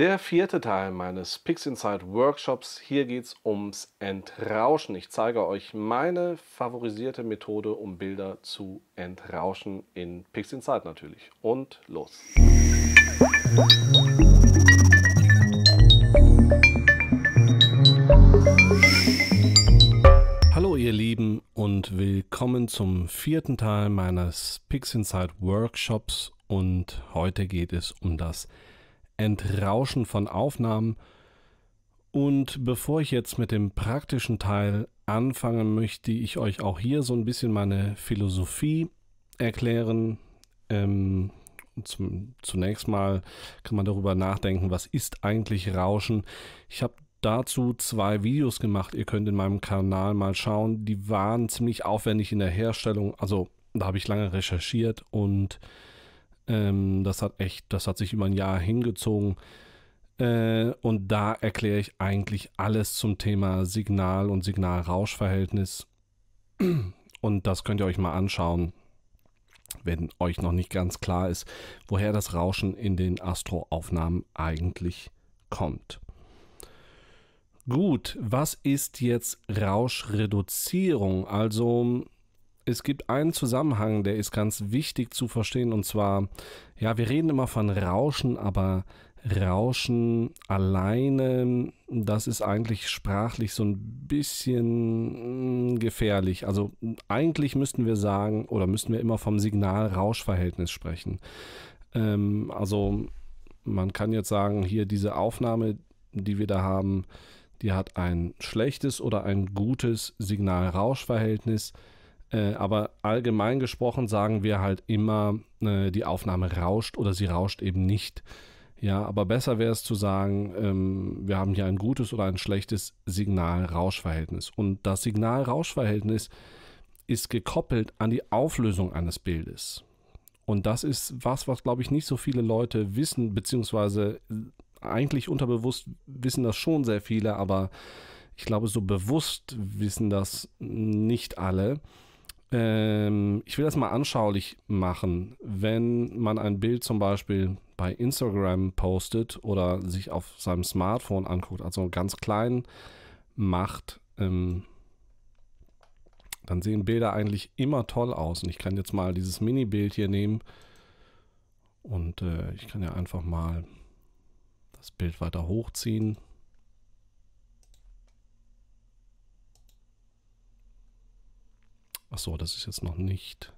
Der vierte Teil meines Pix Inside Workshops. Hier geht es ums Entrauschen. Ich zeige euch meine favorisierte Methode, um Bilder zu entrauschen in Pix Inside natürlich. Und los! Hallo ihr Lieben und willkommen zum vierten Teil meines Pix Inside Workshops und heute geht es um das Entrauschen Entrauschen von Aufnahmen. Und bevor ich jetzt mit dem praktischen Teil anfange, möchte ich euch auch hier so ein bisschen meine Philosophie erklären. Ähm, zum, zunächst mal kann man darüber nachdenken, was ist eigentlich Rauschen. Ich habe dazu zwei Videos gemacht. Ihr könnt in meinem Kanal mal schauen. Die waren ziemlich aufwendig in der Herstellung. Also da habe ich lange recherchiert und ähm, das hat echt, das hat sich über ein Jahr hingezogen. Äh, und da erkläre ich eigentlich alles zum Thema Signal und signal rausch Und das könnt ihr euch mal anschauen, wenn euch noch nicht ganz klar ist, woher das Rauschen in den Astroaufnahmen eigentlich kommt. Gut, was ist jetzt Rauschreduzierung? Also es gibt einen Zusammenhang, der ist ganz wichtig zu verstehen und zwar, ja, wir reden immer von Rauschen, aber Rauschen alleine, das ist eigentlich sprachlich so ein bisschen hm, gefährlich. Also eigentlich müssten wir sagen oder müssten wir immer vom Signal-Rausch-Verhältnis sprechen. Ähm, also man kann jetzt sagen, hier diese Aufnahme, die wir da haben, die hat ein schlechtes oder ein gutes Signal-Rausch-Verhältnis. verhältnis äh, aber allgemein gesprochen sagen wir halt immer, äh, die Aufnahme rauscht oder sie rauscht eben nicht. Ja, aber besser wäre es zu sagen, ähm, wir haben hier ein gutes oder ein schlechtes Signal-Rausch-Verhältnis. Und das Signal-Rausch-Verhältnis ist gekoppelt an die Auflösung eines Bildes. Und das ist was, was glaube ich nicht so viele Leute wissen, beziehungsweise äh, eigentlich unterbewusst wissen das schon sehr viele, aber ich glaube, so bewusst wissen das nicht alle. Ähm, ich will das mal anschaulich machen. Wenn man ein Bild zum Beispiel bei Instagram postet oder sich auf seinem Smartphone anguckt, also ganz klein macht, ähm, dann sehen Bilder eigentlich immer toll aus. Und ich kann jetzt mal dieses Mini-Bild hier nehmen und äh, ich kann ja einfach mal das Bild weiter hochziehen. Ach so, das ist jetzt noch nicht.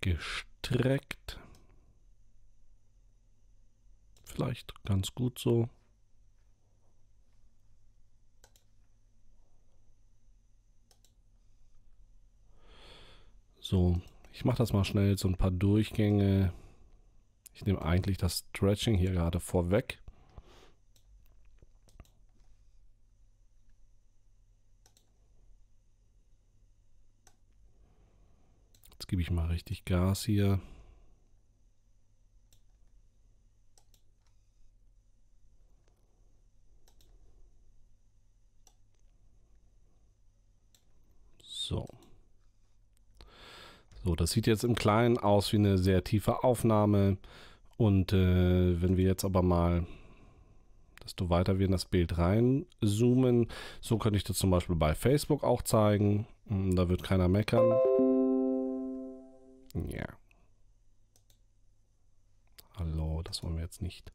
Gestreckt. Vielleicht ganz gut so. So, ich mache das mal schnell, so ein paar Durchgänge. Ich nehme eigentlich das Stretching hier gerade vorweg. gebe ich mal richtig Gas hier. So. So, das sieht jetzt im Kleinen aus wie eine sehr tiefe Aufnahme. Und äh, wenn wir jetzt aber mal, desto weiter wir in das Bild reinzoomen, so könnte ich das zum Beispiel bei Facebook auch zeigen. Hm, da wird keiner meckern. Ja. Hallo, das wollen wir jetzt nicht.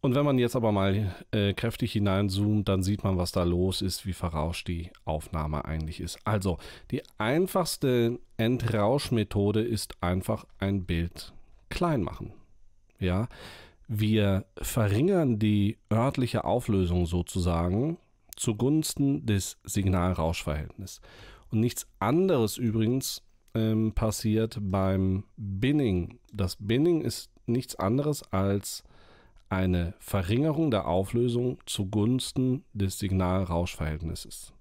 Und wenn man jetzt aber mal äh, kräftig hineinzoomt, dann sieht man, was da los ist, wie verrauscht die Aufnahme eigentlich ist. Also, die einfachste Entrauschmethode ist einfach ein Bild klein machen. Ja, wir verringern die örtliche Auflösung sozusagen zugunsten des Signalrauschverhältnisses. Und nichts anderes übrigens ähm, passiert beim Binning. Das Binning ist nichts anderes als eine Verringerung der Auflösung zugunsten des Signalrauschverhältnisses.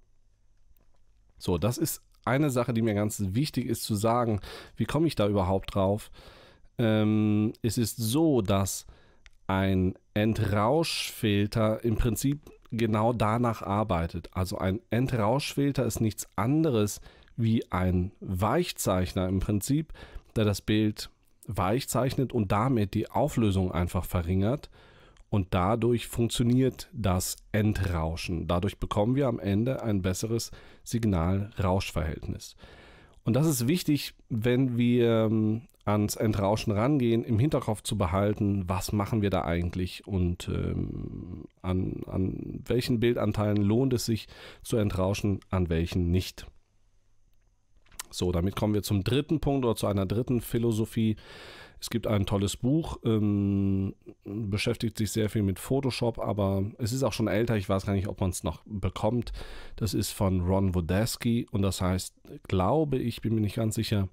So, das ist eine Sache, die mir ganz wichtig ist zu sagen. Wie komme ich da überhaupt drauf? Ähm, es ist so, dass ein Entrauschfilter im Prinzip genau danach arbeitet. Also ein Entrauschfilter ist nichts anderes als wie ein Weichzeichner im Prinzip, der das Bild weichzeichnet und damit die Auflösung einfach verringert. Und dadurch funktioniert das Entrauschen. Dadurch bekommen wir am Ende ein besseres Signal-Rausch-Verhältnis. Und das ist wichtig, wenn wir ähm, ans Entrauschen rangehen, im Hinterkopf zu behalten, was machen wir da eigentlich und ähm, an, an welchen Bildanteilen lohnt es sich zu entrauschen, an welchen nicht. So, damit kommen wir zum dritten Punkt oder zu einer dritten Philosophie. Es gibt ein tolles Buch, ähm, beschäftigt sich sehr viel mit Photoshop, aber es ist auch schon älter. Ich weiß gar nicht, ob man es noch bekommt. Das ist von Ron Wodeski und das heißt, glaube ich, bin mir nicht ganz sicher,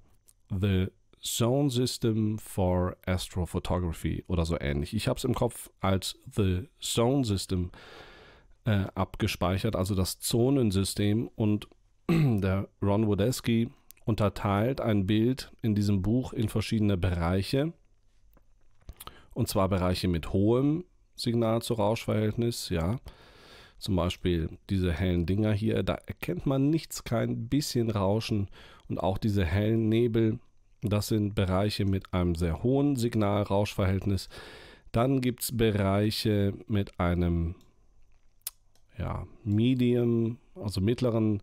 The Zone System for Astrophotography oder so ähnlich. Ich habe es im Kopf als The Zone System äh, abgespeichert, also das Zonensystem und der Ron Wodeski unterteilt ein Bild in diesem Buch in verschiedene Bereiche. Und zwar Bereiche mit hohem Signal zu Rauschverhältnis, ja. Zum Beispiel diese hellen Dinger hier, da erkennt man nichts, kein bisschen Rauschen. Und auch diese hellen Nebel, das sind Bereiche mit einem sehr hohen Signal-Rauschverhältnis. Dann gibt es Bereiche mit einem ja, Medium, also mittleren äh,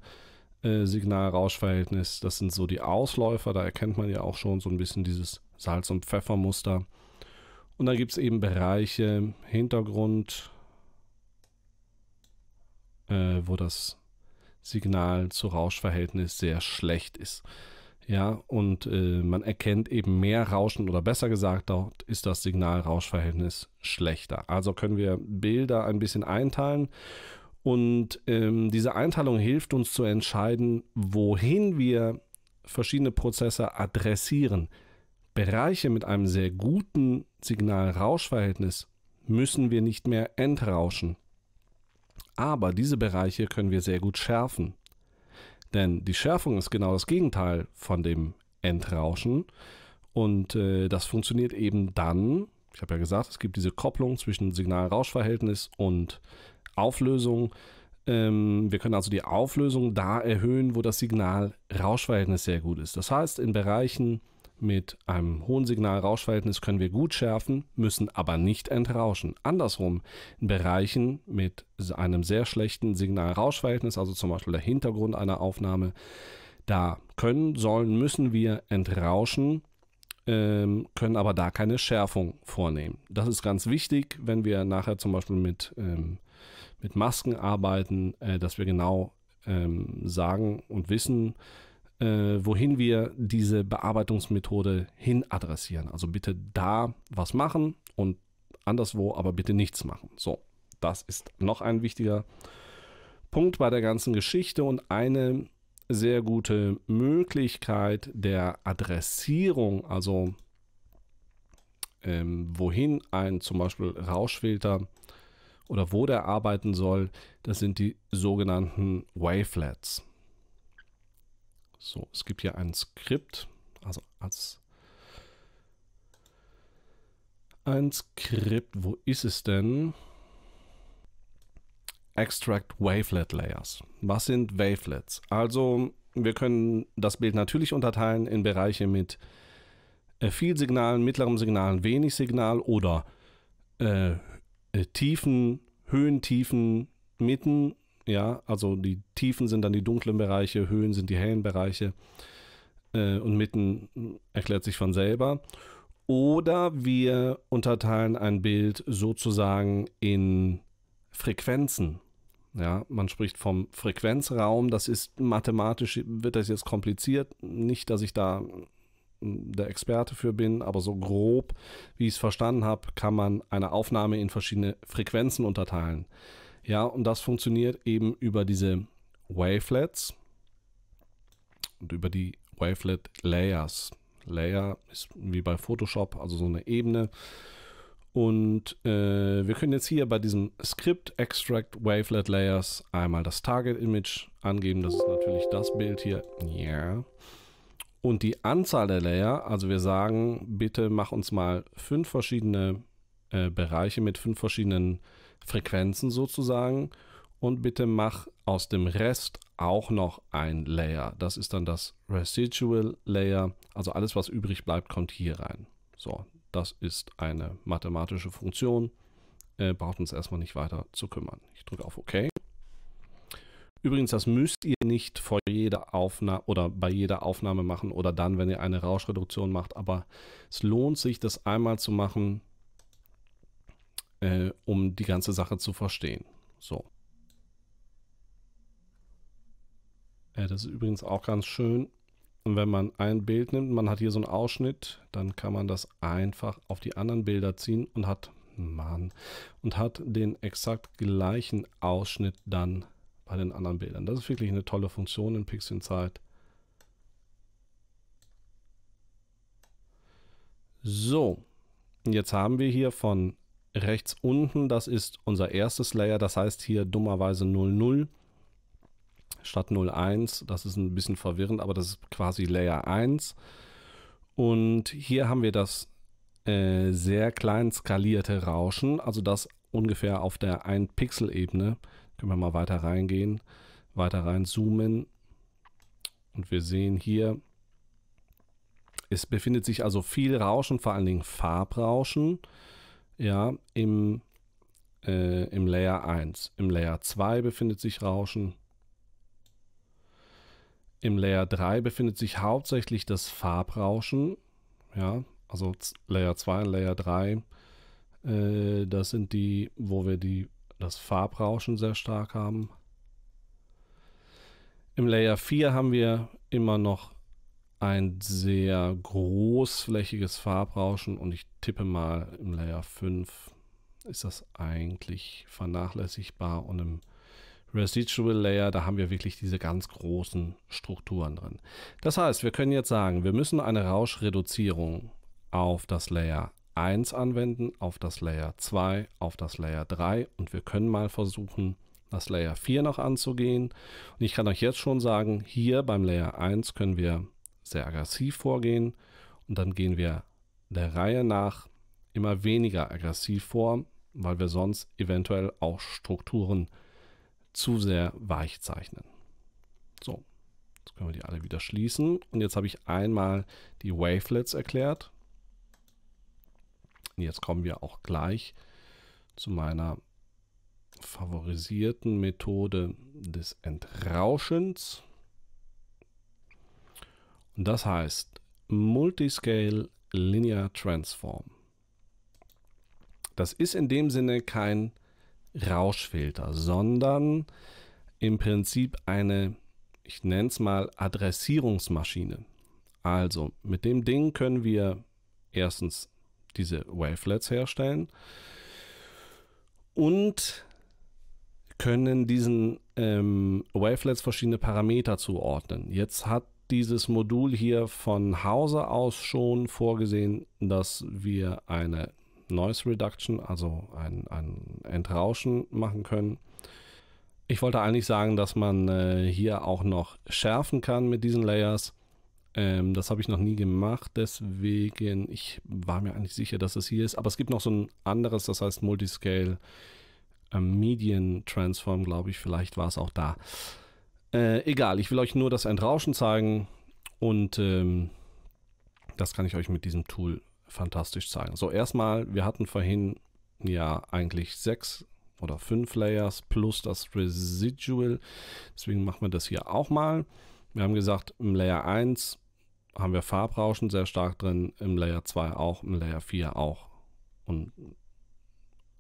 äh, signal rausch Das sind so die Ausläufer, da erkennt man ja auch schon so ein bisschen dieses Salz- und Pfeffermuster. Und dann gibt es eben Bereiche, Hintergrund, äh, wo das Signal zu Rauschverhältnis sehr schlecht ist. Ja, und äh, man erkennt eben mehr Rauschen oder besser gesagt, dort ist das Signal-Rauschverhältnis schlechter. Also können wir Bilder ein bisschen einteilen und ähm, diese Einteilung hilft uns zu entscheiden, wohin wir verschiedene Prozesse adressieren. Bereiche mit einem sehr guten Signal-Rausch-Verhältnis müssen wir nicht mehr entrauschen. Aber diese Bereiche können wir sehr gut schärfen. Denn die Schärfung ist genau das Gegenteil von dem Entrauschen. Und äh, das funktioniert eben dann, ich habe ja gesagt, es gibt diese Kopplung zwischen Signal-Rausch-Verhältnis und Auflösung. Ähm, wir können also die Auflösung da erhöhen, wo das Signal-Rauschverhältnis sehr gut ist. Das heißt, in Bereichen mit einem hohen Signal-Rauschverhältnis können wir gut schärfen, müssen aber nicht entrauschen. Andersrum, in Bereichen mit einem sehr schlechten Signal-Rauschverhältnis, also zum Beispiel der Hintergrund einer Aufnahme, da können, sollen, müssen wir entrauschen, ähm, können aber da keine Schärfung vornehmen. Das ist ganz wichtig, wenn wir nachher zum Beispiel mit ähm, mit Masken arbeiten, äh, dass wir genau ähm, sagen und wissen, äh, wohin wir diese Bearbeitungsmethode hin adressieren. Also bitte da was machen und anderswo aber bitte nichts machen. So, das ist noch ein wichtiger Punkt bei der ganzen Geschichte und eine sehr gute Möglichkeit der Adressierung, also ähm, wohin ein zum Beispiel Rauschfilter oder wo der arbeiten soll, das sind die sogenannten Wavelets. So, es gibt hier ein Skript, also als ein Skript, wo ist es denn? Extract Wavelet Layers. Was sind Wavelets? Also, wir können das Bild natürlich unterteilen in Bereiche mit äh, viel Signalen, mittlerem Signalen, wenig Signal oder äh, äh tiefen Höhen, Tiefen, Mitten, ja, also die Tiefen sind dann die dunklen Bereiche, Höhen sind die hellen Bereiche äh, und Mitten erklärt sich von selber. Oder wir unterteilen ein Bild sozusagen in Frequenzen. Ja, man spricht vom Frequenzraum, das ist mathematisch, wird das jetzt kompliziert. Nicht, dass ich da der Experte für bin, aber so grob, wie ich es verstanden habe, kann man eine Aufnahme in verschiedene Frequenzen unterteilen. Ja, und das funktioniert eben über diese Wavelets und über die Wavelet Layers. Layer ist wie bei Photoshop, also so eine Ebene. Und äh, wir können jetzt hier bei diesem Script Extract Wavelet Layers einmal das Target Image angeben. Das ist natürlich das Bild hier. Ja. Yeah. Und die Anzahl der Layer, also wir sagen, bitte mach uns mal fünf verschiedene äh, Bereiche mit fünf verschiedenen Frequenzen sozusagen und bitte mach aus dem Rest auch noch ein Layer. Das ist dann das Residual Layer, also alles, was übrig bleibt, kommt hier rein. So, das ist eine mathematische Funktion, äh, braucht uns erstmal nicht weiter zu kümmern. Ich drücke auf OK. Übrigens, das müsst ihr nicht vor jeder Aufnahme oder bei jeder Aufnahme machen oder dann, wenn ihr eine Rauschreduktion macht, aber es lohnt sich, das einmal zu machen, äh, um die ganze Sache zu verstehen. So. Äh, das ist übrigens auch ganz schön. Und wenn man ein Bild nimmt, man hat hier so einen Ausschnitt, dann kann man das einfach auf die anderen Bilder ziehen und hat, Mann, und hat den exakt gleichen Ausschnitt dann bei den anderen Bildern. Das ist wirklich eine tolle Funktion in Pixinsight. So, jetzt haben wir hier von rechts unten, das ist unser erstes Layer, das heißt hier dummerweise 00 statt 01. Das ist ein bisschen verwirrend, aber das ist quasi Layer 1. Und hier haben wir das äh, sehr klein skalierte Rauschen, also das ungefähr auf der 1-Pixel-Ebene können wir mal weiter reingehen, weiter reinzoomen. Und wir sehen hier, es befindet sich also viel Rauschen, vor allen Dingen Farbrauschen, ja, im, äh, im Layer 1. Im Layer 2 befindet sich Rauschen. Im Layer 3 befindet sich hauptsächlich das Farbrauschen, ja, also Layer 2 und Layer 3. Äh, das sind die, wo wir die das Farbrauschen sehr stark haben. Im Layer 4 haben wir immer noch ein sehr großflächiges Farbrauschen und ich tippe mal im Layer 5 ist das eigentlich vernachlässigbar und im Residual Layer, da haben wir wirklich diese ganz großen Strukturen drin. Das heißt, wir können jetzt sagen, wir müssen eine Rauschreduzierung auf das Layer 1 anwenden, auf das Layer 2, auf das Layer 3 und wir können mal versuchen, das Layer 4 noch anzugehen. Und ich kann euch jetzt schon sagen, hier beim Layer 1 können wir sehr aggressiv vorgehen und dann gehen wir der Reihe nach immer weniger aggressiv vor, weil wir sonst eventuell auch Strukturen zu sehr weich zeichnen. So, jetzt können wir die alle wieder schließen. Und jetzt habe ich einmal die Wavelets erklärt. Jetzt kommen wir auch gleich zu meiner favorisierten Methode des Entrauschens. Und das heißt Multiscale Linear Transform. Das ist in dem Sinne kein Rauschfilter, sondern im Prinzip eine, ich nenne es mal, Adressierungsmaschine. Also mit dem Ding können wir erstens diese Wavelets herstellen und können diesen ähm, Wavelets verschiedene Parameter zuordnen. Jetzt hat dieses Modul hier von Hause aus schon vorgesehen, dass wir eine Noise Reduction, also ein, ein Entrauschen machen können. Ich wollte eigentlich sagen, dass man äh, hier auch noch schärfen kann mit diesen Layers. Ähm, das habe ich noch nie gemacht, deswegen, ich war mir eigentlich sicher, dass es hier ist. Aber es gibt noch so ein anderes, das heißt Multiscale äh, Median Transform, glaube ich. Vielleicht war es auch da. Äh, egal, ich will euch nur das Entrauschen zeigen und ähm, das kann ich euch mit diesem Tool fantastisch zeigen. So, erstmal, wir hatten vorhin ja eigentlich sechs oder fünf Layers plus das Residual. Deswegen machen wir das hier auch mal. Wir haben gesagt, im Layer 1 haben wir Farbrauschen sehr stark drin, im Layer 2 auch, im Layer 4 auch. Und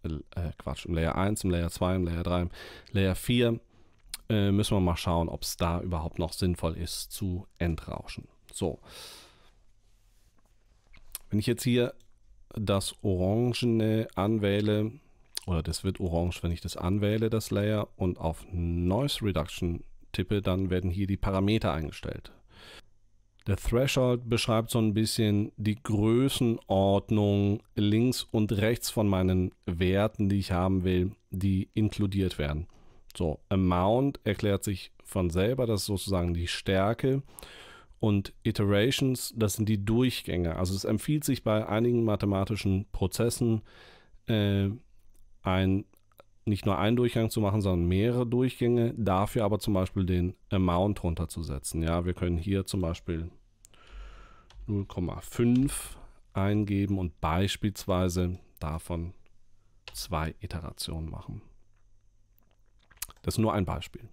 äh, äh, Quatsch, im Layer 1, im Layer 2, im Layer 3, im Layer 4 äh, müssen wir mal schauen, ob es da überhaupt noch sinnvoll ist zu entrauschen. So. Wenn ich jetzt hier das Orangene anwähle, oder das wird orange, wenn ich das anwähle, das Layer, und auf Noise Reduction tippe, dann werden hier die Parameter eingestellt. Der Threshold beschreibt so ein bisschen die Größenordnung links und rechts von meinen Werten, die ich haben will, die inkludiert werden. So, Amount erklärt sich von selber, das ist sozusagen die Stärke. Und Iterations, das sind die Durchgänge. Also es empfiehlt sich bei einigen mathematischen Prozessen, äh, ein, nicht nur einen Durchgang zu machen, sondern mehrere Durchgänge, dafür aber zum Beispiel den Amount runterzusetzen. Ja, wir können hier zum Beispiel 0,5 eingeben und beispielsweise davon zwei Iterationen machen. Das ist nur ein Beispiel.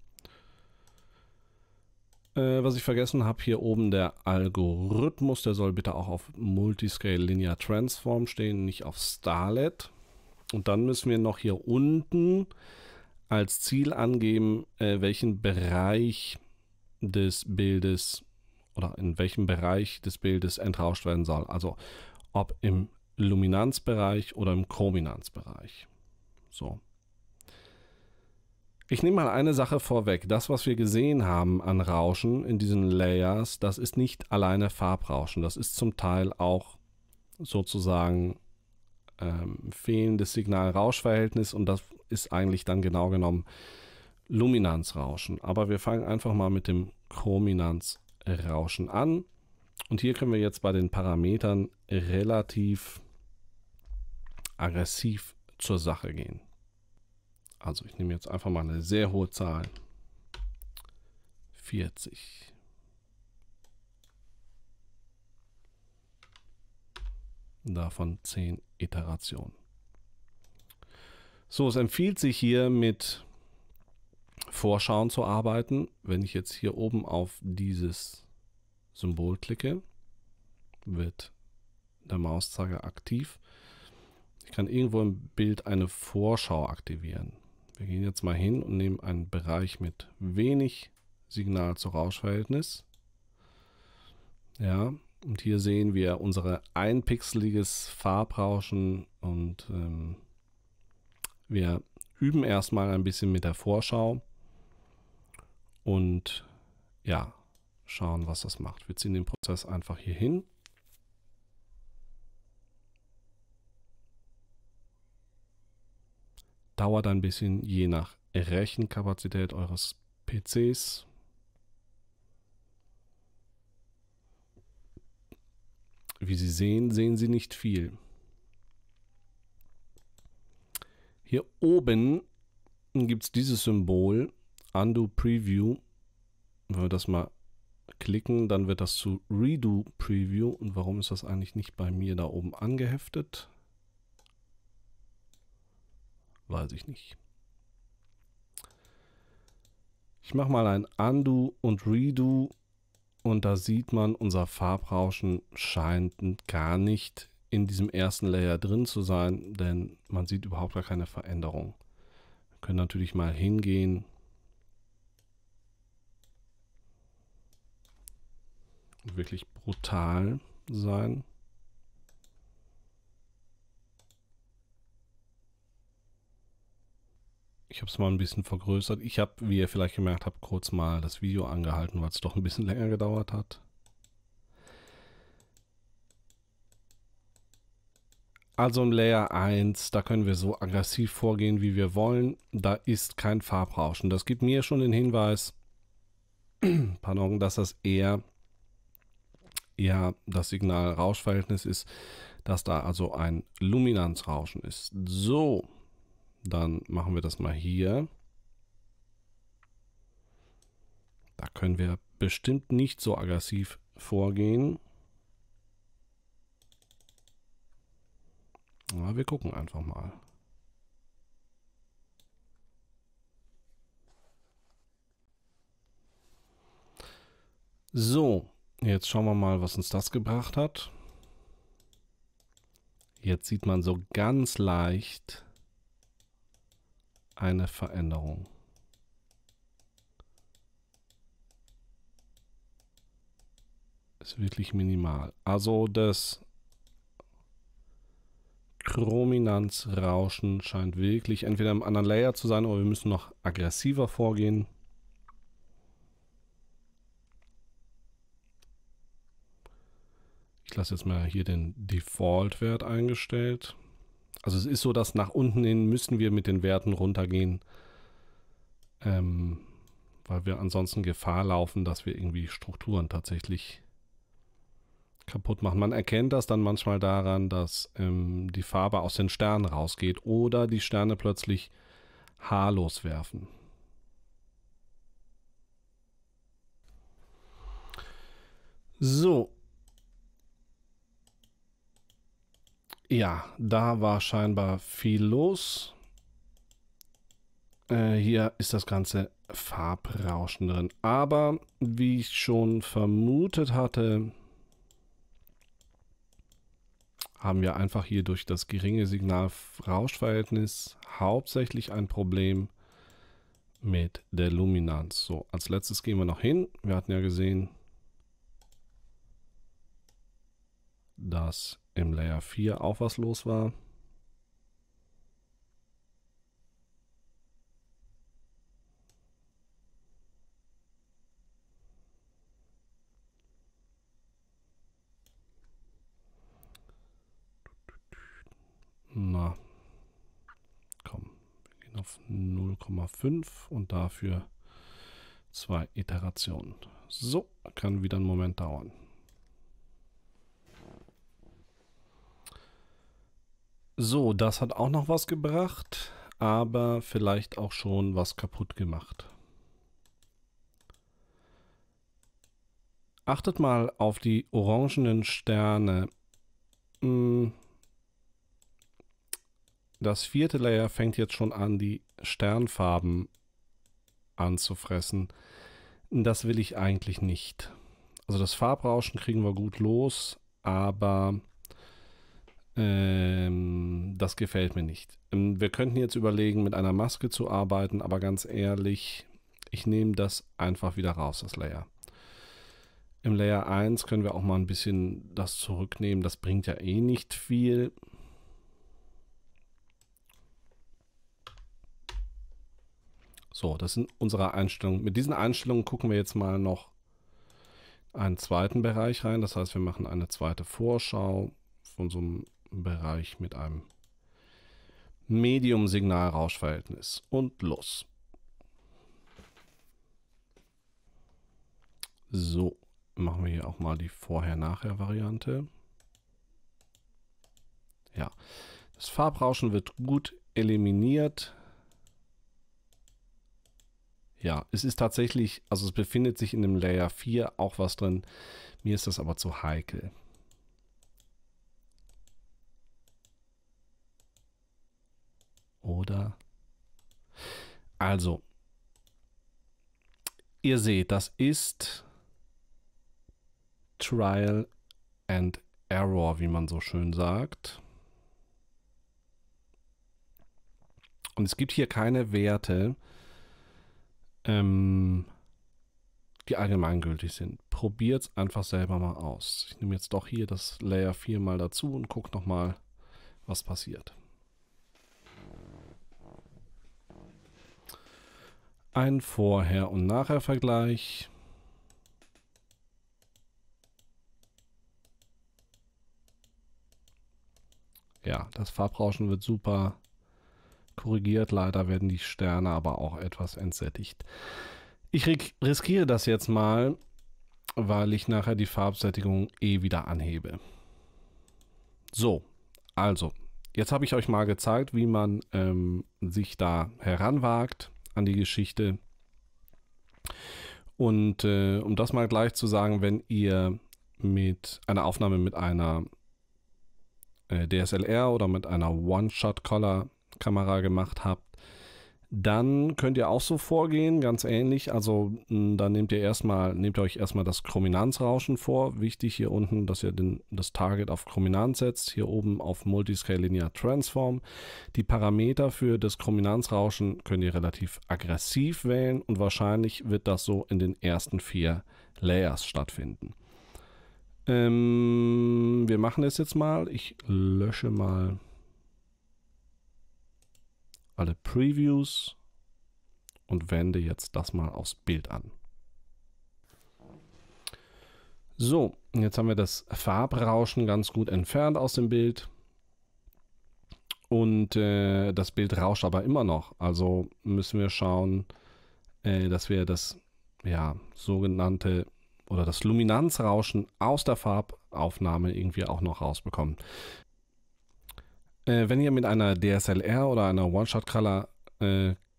Äh, was ich vergessen habe, hier oben der Algorithmus, der soll bitte auch auf Multiscale Linear Transform stehen, nicht auf Starlet. Und dann müssen wir noch hier unten als Ziel angeben, äh, welchen Bereich des Bildes oder in welchem Bereich des Bildes entrauscht werden soll. Also ob im Luminanzbereich oder im Chrominanzbereich. So. Ich nehme mal eine Sache vorweg. Das, was wir gesehen haben an Rauschen in diesen Layers, das ist nicht alleine Farbrauschen. Das ist zum Teil auch sozusagen ähm, fehlendes Signal-Rausch-Verhältnis und das ist eigentlich dann genau genommen Luminanzrauschen. Aber wir fangen einfach mal mit dem Chrominanz Rauschen an. Und hier können wir jetzt bei den Parametern relativ aggressiv zur Sache gehen. Also ich nehme jetzt einfach mal eine sehr hohe Zahl. 40. Davon 10 Iterationen. So, es empfiehlt sich hier mit Vorschauen zu arbeiten, wenn ich jetzt hier oben auf dieses Symbol klicke, wird der Mauszeiger aktiv. Ich kann irgendwo im Bild eine Vorschau aktivieren. Wir gehen jetzt mal hin und nehmen einen Bereich mit wenig Signal zu Rauschverhältnis. Ja, und hier sehen wir unser einpixeliges Farbrauschen und ähm, wir üben erstmal ein bisschen mit der Vorschau und ja, schauen, was das macht. Wir ziehen den Prozess einfach hier hin. Dauert ein bisschen je nach Rechenkapazität eures PCs. Wie Sie sehen, sehen Sie nicht viel. Hier oben gibt es dieses Symbol, Undo Preview. Wenn wir das mal klicken, dann wird das zu Redo Preview. Und warum ist das eigentlich nicht bei mir da oben angeheftet? Weiß ich nicht. Ich mache mal ein Undo und Redo und da sieht man, unser Farbrauschen scheint gar nicht in diesem ersten Layer drin zu sein, denn man sieht überhaupt gar keine Veränderung. Wir können natürlich mal hingehen, wirklich brutal sein. Ich habe es mal ein bisschen vergrößert. Ich habe, wie ihr vielleicht gemerkt habt, kurz mal das Video angehalten, weil es doch ein bisschen länger gedauert hat. Also im Layer 1, da können wir so aggressiv vorgehen, wie wir wollen. Da ist kein Farbrauschen. Das gibt mir schon den Hinweis, pardon, dass das eher eher das Signal-Rauschverhältnis ist, dass da also ein Luminanzrauschen ist. So, dann machen wir das mal hier. Da können wir bestimmt nicht so aggressiv vorgehen. Aber wir gucken einfach mal. So, Jetzt schauen wir mal, was uns das gebracht hat. Jetzt sieht man so ganz leicht eine Veränderung. Ist wirklich minimal. Also das Chrominanzrauschen scheint wirklich entweder im anderen Layer zu sein oder wir müssen noch aggressiver vorgehen. ich lasse jetzt mal hier den Default-Wert eingestellt. Also es ist so, dass nach unten hin müssen wir mit den Werten runtergehen, ähm, weil wir ansonsten Gefahr laufen, dass wir irgendwie Strukturen tatsächlich kaputt machen. Man erkennt das dann manchmal daran, dass ähm, die Farbe aus den Sternen rausgeht oder die Sterne plötzlich haarlos werfen. So, Ja, da war scheinbar viel los. Äh, hier ist das ganze Farbrauschen drin. Aber wie ich schon vermutet hatte, haben wir einfach hier durch das geringe Signalrauschverhältnis hauptsächlich ein Problem mit der Luminanz. So, als letztes gehen wir noch hin. Wir hatten ja gesehen, dass im Layer 4 auch was los war. Na, komm, wir gehen auf 0,5 und dafür zwei Iterationen. So, kann wieder einen Moment dauern. So, das hat auch noch was gebracht, aber vielleicht auch schon was kaputt gemacht. Achtet mal auf die orangenen Sterne. Hm. Das vierte Layer fängt jetzt schon an, die Sternfarben anzufressen. Das will ich eigentlich nicht. Also das Farbrauschen kriegen wir gut los, aber ähm, das gefällt mir nicht. Ähm, wir könnten jetzt überlegen, mit einer Maske zu arbeiten, aber ganz ehrlich, ich nehme das einfach wieder raus, das Layer. Im Layer 1 können wir auch mal ein bisschen das zurücknehmen. Das bringt ja eh nicht viel. So, das sind unsere Einstellungen. Mit diesen Einstellungen gucken wir jetzt mal noch einen zweiten Bereich rein. Das heißt, wir machen eine zweite Vorschau von so einem Bereich mit einem Medium-Signal-Rauschverhältnis. Und los. So, machen wir hier auch mal die Vorher-Nachher-Variante. Ja, das Farbrauschen wird gut eliminiert. Ja, es ist tatsächlich, also es befindet sich in dem Layer 4 auch was drin. Mir ist das aber zu heikel. oder. Also, ihr seht, das ist Trial and Error, wie man so schön sagt. Und es gibt hier keine Werte, ähm, die allgemeingültig sind. Probiert es einfach selber mal aus. Ich nehme jetzt doch hier das Layer 4 mal dazu und gucke nochmal, was passiert. Ein Vorher- und Nachher-Vergleich. Ja, das Farbrauschen wird super korrigiert. Leider werden die Sterne aber auch etwas entsättigt. Ich riskiere das jetzt mal, weil ich nachher die Farbsättigung eh wieder anhebe. So, also, jetzt habe ich euch mal gezeigt, wie man ähm, sich da heranwagt an die Geschichte. Und äh, um das mal gleich zu sagen, wenn ihr mit einer Aufnahme mit einer äh, DSLR oder mit einer One-Shot-Color-Kamera gemacht habt, dann könnt ihr auch so vorgehen, ganz ähnlich. Also hm, dann nehmt ihr erstmal, nehmt euch erstmal das Chrominanzrauschen vor. Wichtig hier unten, dass ihr den, das Target auf Chrominanz setzt, hier oben auf Multiscale Linear Transform. Die Parameter für das Chrominanzrauschen könnt ihr relativ aggressiv wählen und wahrscheinlich wird das so in den ersten vier Layers stattfinden. Ähm, wir machen das jetzt mal. Ich lösche mal alle Previews und wende jetzt das mal aufs Bild an. So, jetzt haben wir das Farbrauschen ganz gut entfernt aus dem Bild. Und äh, das Bild rauscht aber immer noch. Also müssen wir schauen, äh, dass wir das ja, sogenannte oder das Luminanzrauschen aus der Farbaufnahme irgendwie auch noch rausbekommen. Äh, wenn ihr mit einer DSLR oder einer One-Shot-Kamera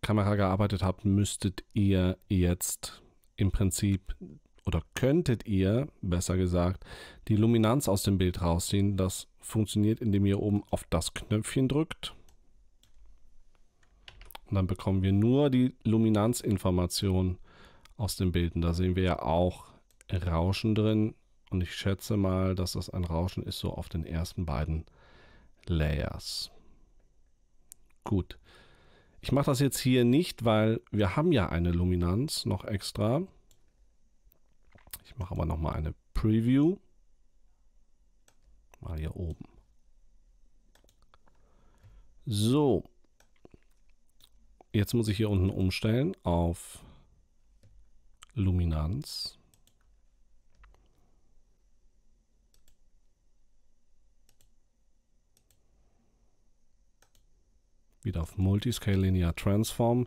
color äh, gearbeitet habt, müsstet ihr jetzt im Prinzip oder könntet ihr, besser gesagt, die Luminanz aus dem Bild rausziehen. Das funktioniert, indem ihr oben auf das Knöpfchen drückt. Und dann bekommen wir nur die Luminanzinformation aus den Bildern. Da sehen wir ja auch Rauschen drin. Und ich schätze mal, dass das ein Rauschen ist, so auf den ersten beiden Layers. Gut. Ich mache das jetzt hier nicht, weil wir haben ja eine Luminanz noch extra. Ich mache aber nochmal eine Preview. Mal hier oben. So. Jetzt muss ich hier unten umstellen auf Luminanz. wieder auf Multiscale Linear Transform.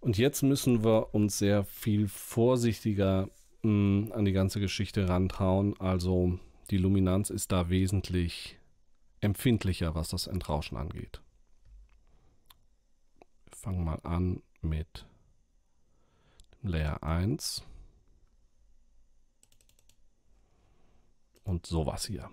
Und jetzt müssen wir uns sehr viel vorsichtiger mh, mm, an die ganze Geschichte rantrauen. Also die Luminanz ist da wesentlich empfindlicher, was das Entrauschen angeht. Wir fangen mal an mit Layer 1 und sowas hier.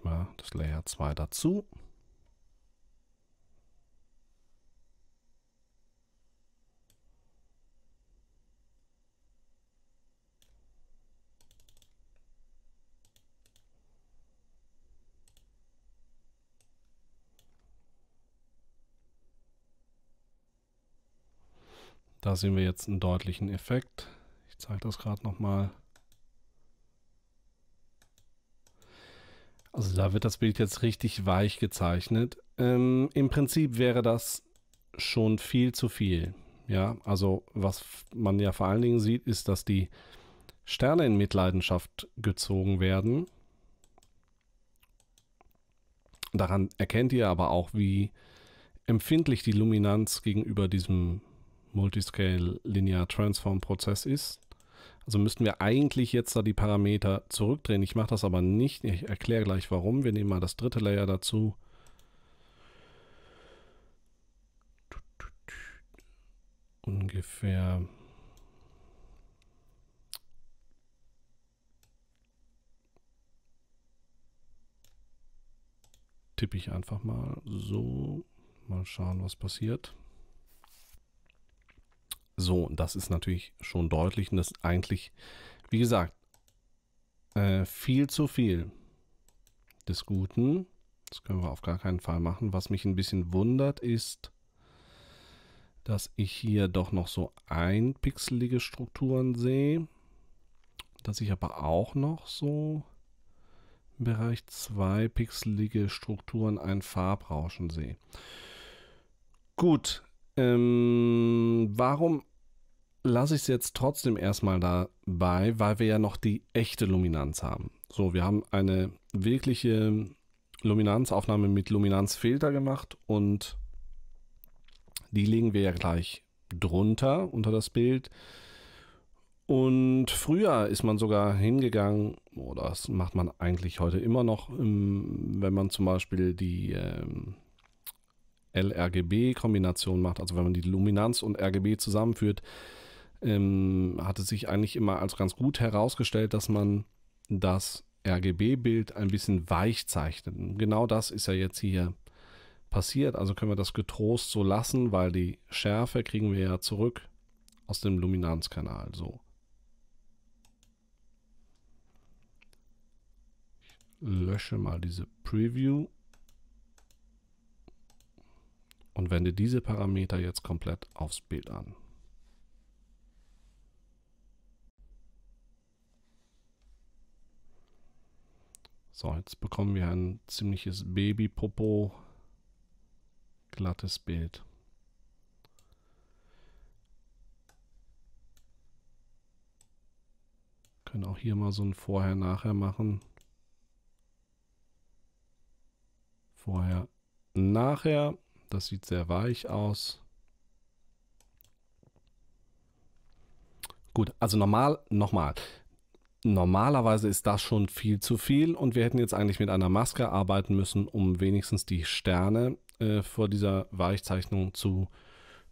gleich mal das Layer 2 dazu. Da sehen wir jetzt einen deutlichen Effekt. Ich zeige das gerade nochmal. mal. Also da wird das Bild jetzt richtig weich gezeichnet. Ähm, Im Prinzip wäre das schon viel zu viel. Ja, also was man ja vor allen Dingen sieht, ist, dass die Sterne in Mitleidenschaft gezogen werden. Daran erkennt ihr aber auch, wie empfindlich die Luminanz gegenüber diesem Multiscale Linear Transform Prozess ist. Also müssten wir eigentlich jetzt da die Parameter zurückdrehen. Ich mache das aber nicht. Ich erkläre gleich warum. Wir nehmen mal das dritte Layer dazu. Ungefähr tippe ich einfach mal so. Mal schauen, was passiert. So, und das ist natürlich schon deutlich und das ist eigentlich, wie gesagt, äh, viel zu viel des Guten. Das können wir auf gar keinen Fall machen. Was mich ein bisschen wundert ist, dass ich hier doch noch so einpixelige Strukturen sehe. Dass ich aber auch noch so im Bereich zwei pixelige Strukturen ein Farbrauschen sehe. Gut, ähm, warum lasse ich es jetzt trotzdem erstmal dabei, weil wir ja noch die echte Luminanz haben. So, wir haben eine wirkliche Luminanzaufnahme mit Luminanzfilter gemacht und die legen wir ja gleich drunter unter das Bild. Und früher ist man sogar hingegangen, oder das macht man eigentlich heute immer noch, ähm, wenn man zum Beispiel die ähm, LRGB-Kombination macht, also wenn man die Luminanz und RGB zusammenführt, ähm, es sich eigentlich immer als ganz gut herausgestellt, dass man das RGB-Bild ein bisschen weich zeichnet. Und genau das ist ja jetzt hier passiert, also können wir das getrost so lassen, weil die Schärfe kriegen wir ja zurück aus dem Luminanzkanal so. Ich lösche mal diese Preview und wende diese Parameter jetzt komplett aufs Bild an. So, jetzt bekommen wir ein ziemliches Baby-Popo, glattes Bild. Können auch hier mal so ein Vorher-Nachher machen. Vorher-Nachher. Das sieht sehr weich aus. Gut, also normal, nochmal. Normalerweise ist das schon viel zu viel und wir hätten jetzt eigentlich mit einer Maske arbeiten müssen, um wenigstens die Sterne äh, vor dieser Weichzeichnung zu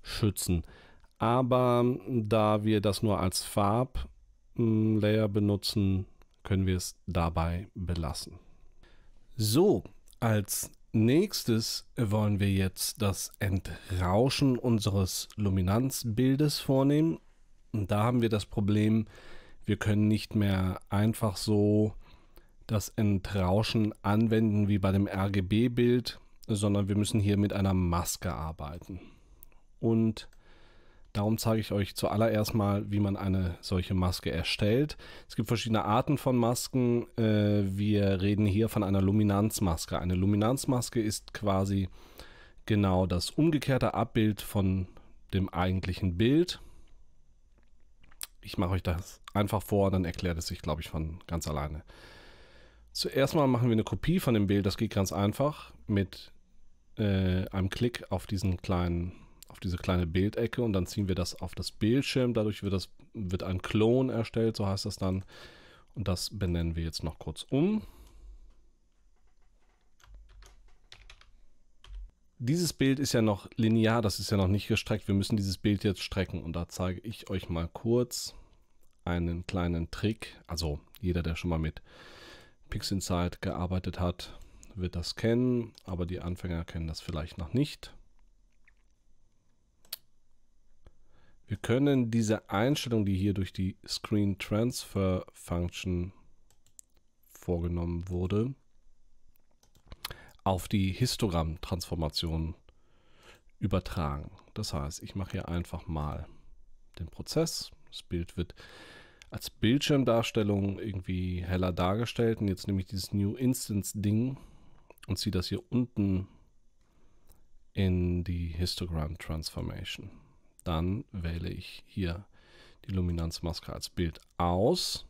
schützen. Aber da wir das nur als Farblayer benutzen, können wir es dabei belassen. So, als nächstes wollen wir jetzt das Entrauschen unseres Luminanzbildes vornehmen. Und da haben wir das Problem, wir können nicht mehr einfach so das Entrauschen anwenden wie bei dem RGB-Bild, sondern wir müssen hier mit einer Maske arbeiten. Und Darum zeige ich euch zuallererst mal, wie man eine solche Maske erstellt. Es gibt verschiedene Arten von Masken. Äh, wir reden hier von einer Luminanzmaske. Eine Luminanzmaske ist quasi genau das umgekehrte Abbild von dem eigentlichen Bild. Ich mache euch das einfach vor, dann erklärt es sich, glaube ich, von ganz alleine. Zuerst mal machen wir eine Kopie von dem Bild. Das geht ganz einfach mit äh, einem Klick auf diesen kleinen auf diese kleine Bildecke und dann ziehen wir das auf das Bildschirm. Dadurch wird, das, wird ein Klon erstellt, so heißt das dann. Und das benennen wir jetzt noch kurz um. Dieses Bild ist ja noch linear, das ist ja noch nicht gestreckt. Wir müssen dieses Bild jetzt strecken und da zeige ich euch mal kurz einen kleinen Trick. Also jeder, der schon mal mit PixInsight gearbeitet hat, wird das kennen, aber die Anfänger kennen das vielleicht noch nicht. Wir können diese Einstellung, die hier durch die Screen Transfer Function vorgenommen wurde, auf die Histogramm-Transformation übertragen. Das heißt, ich mache hier einfach mal den Prozess. Das Bild wird als Bildschirmdarstellung irgendwie heller dargestellt. Und jetzt nehme ich dieses New Instance-Ding und ziehe das hier unten in die Histogram Transformation dann wähle ich hier die Luminanzmaske als Bild aus,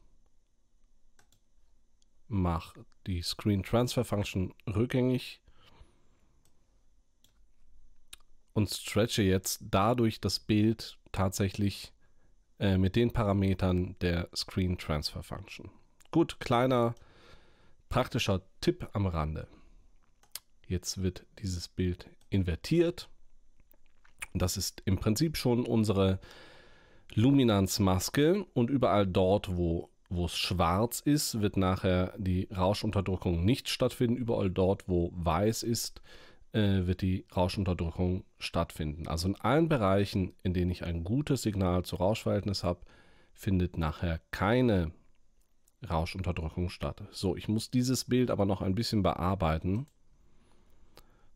mache die Screen Transfer Function rückgängig und stretche jetzt dadurch das Bild tatsächlich äh, mit den Parametern der Screen Transfer Function. Gut, kleiner praktischer Tipp am Rande. Jetzt wird dieses Bild invertiert das ist im Prinzip schon unsere Luminanzmaske und überall dort, wo wo es schwarz ist, wird nachher die Rauschunterdrückung nicht stattfinden. Überall dort, wo weiß ist, äh, wird die Rauschunterdrückung stattfinden. Also in allen Bereichen, in denen ich ein gutes Signal zu Rauschverhältnis habe, findet nachher keine Rauschunterdrückung statt. So, ich muss dieses Bild aber noch ein bisschen bearbeiten.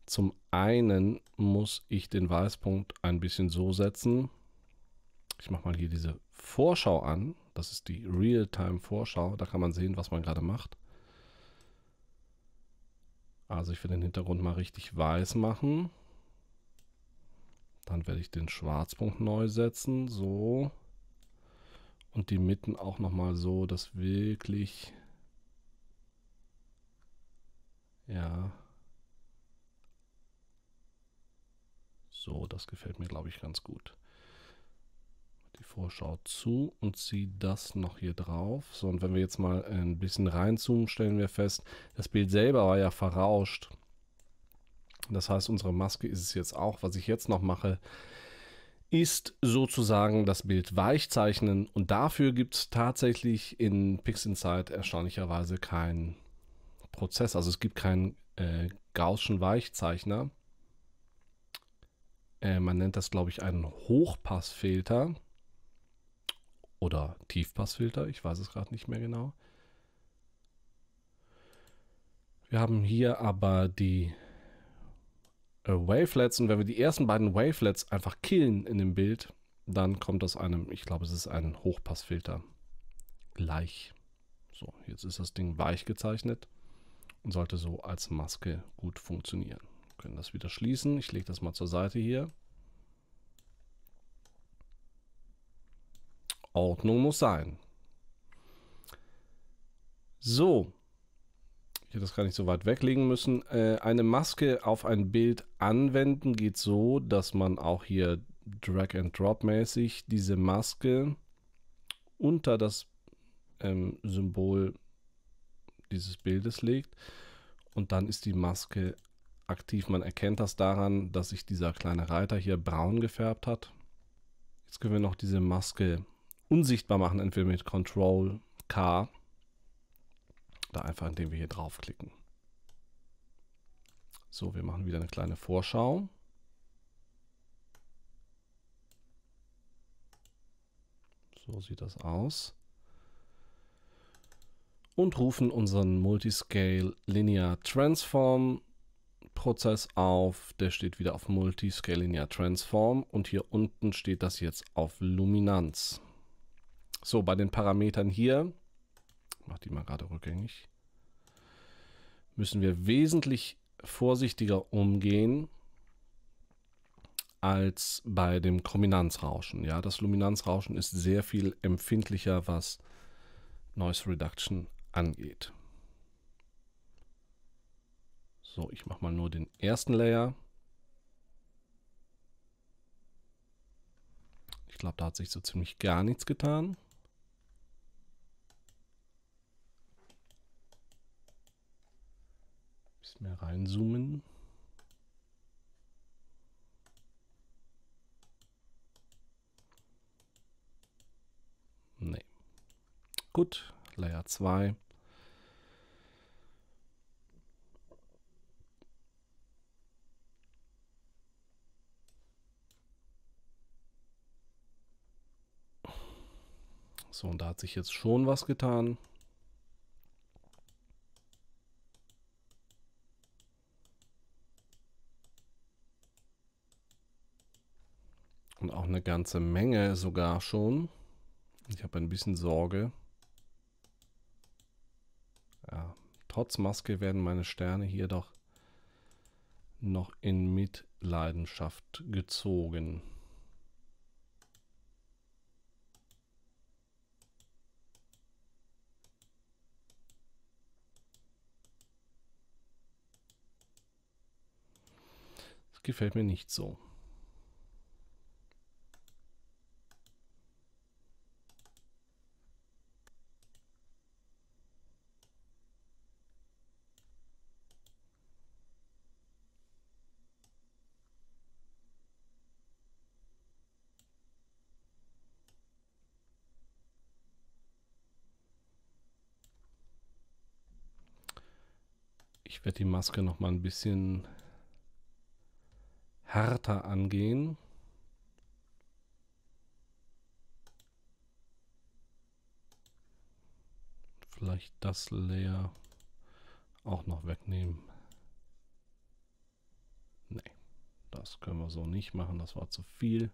Zum einen muss ich den Weißpunkt ein bisschen so setzen. Ich mache mal hier diese Vorschau an. Das ist die realtime vorschau Da kann man sehen, was man gerade macht. Also ich will den Hintergrund mal richtig weiß machen. Dann werde ich den Schwarzpunkt neu setzen. So. Und die Mitten auch nochmal so, dass wirklich... Ja, So, das gefällt mir, glaube ich, ganz gut. Die Vorschau zu und ziehe das noch hier drauf. So, und wenn wir jetzt mal ein bisschen reinzoomen, stellen wir fest, das Bild selber war ja verrauscht. Das heißt, unsere Maske ist es jetzt auch. Was ich jetzt noch mache, ist sozusagen das Bild weichzeichnen. Und dafür gibt es tatsächlich in PixInsight erstaunlicherweise keinen Prozess. Also es gibt keinen äh, Gaußschen Weichzeichner äh, man nennt das, glaube ich, einen Hochpassfilter oder Tiefpassfilter, ich weiß es gerade nicht mehr genau. Wir haben hier aber die äh, Wavelets und wenn wir die ersten beiden Wavelets einfach killen in dem Bild, dann kommt aus einem, ich glaube, es ist ein Hochpassfilter gleich. So, jetzt ist das Ding weich gezeichnet und sollte so als Maske gut funktionieren können das wieder schließen. Ich lege das mal zur Seite hier. Ordnung muss sein. So. Ich hätte das gar nicht so weit weglegen müssen. Äh, eine Maske auf ein Bild anwenden geht so, dass man auch hier Drag and Drop mäßig diese Maske unter das ähm, Symbol dieses Bildes legt und dann ist die Maske aktiv. Man erkennt das daran, dass sich dieser kleine Reiter hier braun gefärbt hat. Jetzt können wir noch diese Maske unsichtbar machen, entweder mit Ctrl K oder einfach indem wir hier draufklicken. So, wir machen wieder eine kleine Vorschau. So sieht das aus. Und rufen unseren Multiscale Linear Transform Prozess auf, der steht wieder auf Multiscalinear Transform und hier unten steht das jetzt auf Luminanz. So, bei den Parametern hier, mach die mal gerade rückgängig, müssen wir wesentlich vorsichtiger umgehen als bei dem Kombinanzrauschen. Ja, das Luminanzrauschen ist sehr viel empfindlicher, was Noise Reduction angeht. So, ich mache mal nur den ersten Layer. Ich glaube, da hat sich so ziemlich gar nichts getan. bisschen mehr reinzoomen. Nee. Gut, Layer 2. So, und da hat sich jetzt schon was getan. Und auch eine ganze Menge sogar schon. Ich habe ein bisschen Sorge. Ja, trotz Maske werden meine Sterne hier doch noch in Mitleidenschaft gezogen. gefällt mir nicht so. Ich werde die Maske noch mal ein bisschen härter angehen. Vielleicht das Layer auch noch wegnehmen. Nee, das können wir so nicht machen, das war zu viel.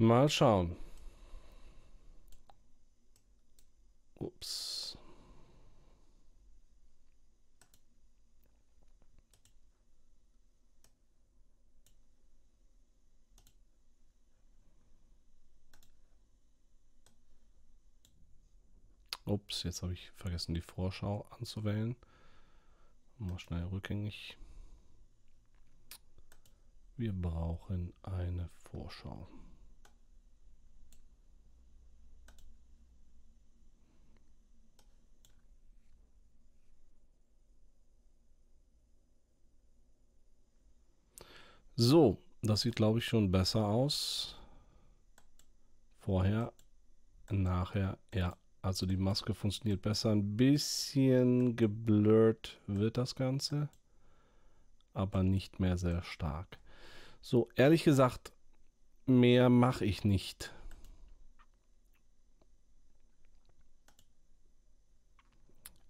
Mal schauen. Ups. Ups, jetzt habe ich vergessen, die Vorschau anzuwählen. Mal schnell rückgängig. Wir brauchen eine Vorschau. So, das sieht, glaube ich, schon besser aus. Vorher, nachher, ja. Also die Maske funktioniert besser. Ein bisschen geblurrt wird das Ganze, aber nicht mehr sehr stark. So, ehrlich gesagt, mehr mache ich nicht.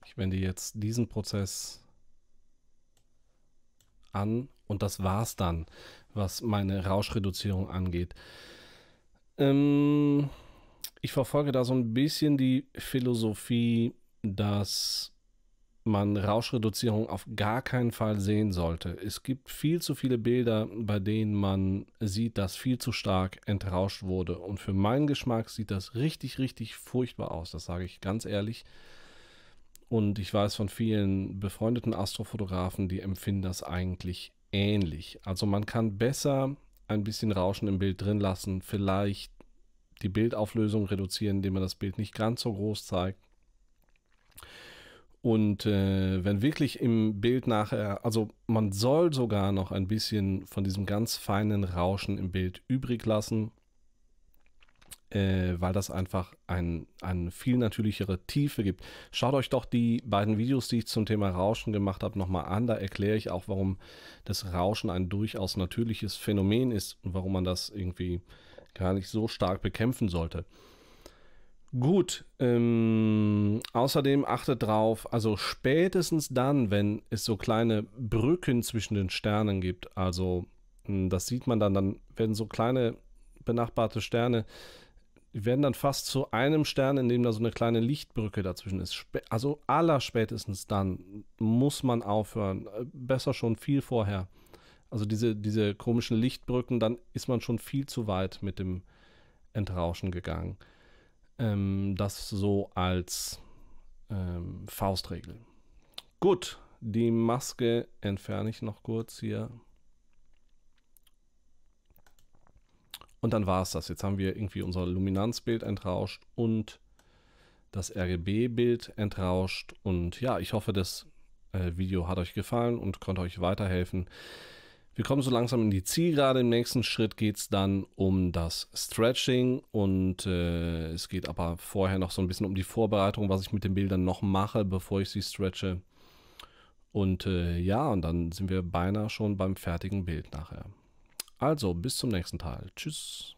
Ich wende jetzt diesen Prozess an und das war's dann, was meine Rauschreduzierung angeht. Ähm, ich verfolge da so ein bisschen die Philosophie, dass man Rauschreduzierung auf gar keinen Fall sehen sollte. Es gibt viel zu viele Bilder, bei denen man sieht, dass viel zu stark entrauscht wurde. Und für meinen Geschmack sieht das richtig, richtig furchtbar aus. Das sage ich ganz ehrlich. Und ich weiß von vielen befreundeten Astrofotografen, die empfinden das eigentlich ähnlich. Also man kann besser ein bisschen Rauschen im Bild drin lassen, vielleicht die Bildauflösung reduzieren, indem man das Bild nicht ganz so groß zeigt. Und äh, wenn wirklich im Bild nachher, also man soll sogar noch ein bisschen von diesem ganz feinen Rauschen im Bild übrig lassen äh, weil das einfach ein, eine viel natürlichere Tiefe gibt. Schaut euch doch die beiden Videos, die ich zum Thema Rauschen gemacht habe, nochmal an. Da erkläre ich auch, warum das Rauschen ein durchaus natürliches Phänomen ist und warum man das irgendwie gar nicht so stark bekämpfen sollte. Gut, ähm, außerdem achtet drauf, also spätestens dann, wenn es so kleine Brücken zwischen den Sternen gibt, also hm, das sieht man dann, dann werden so kleine benachbarte Sterne werden dann fast zu einem Stern, in dem da so eine kleine Lichtbrücke dazwischen ist. Sp also allerspätestens dann muss man aufhören. Äh, besser schon viel vorher. Also diese, diese komischen Lichtbrücken, dann ist man schon viel zu weit mit dem Entrauschen gegangen. Ähm, das so als ähm, Faustregel. Gut, die Maske entferne ich noch kurz hier. Und dann war es das. Jetzt haben wir irgendwie unser Luminanzbild entrauscht und das RGB-Bild entrauscht. Und ja, ich hoffe, das äh, Video hat euch gefallen und konnte euch weiterhelfen. Wir kommen so langsam in die Zielgerade. Im nächsten Schritt geht es dann um das Stretching und äh, es geht aber vorher noch so ein bisschen um die Vorbereitung, was ich mit den Bildern noch mache, bevor ich sie stretche. Und äh, ja, und dann sind wir beinahe schon beim fertigen Bild nachher. Also bis zum nächsten Teil. Tschüss.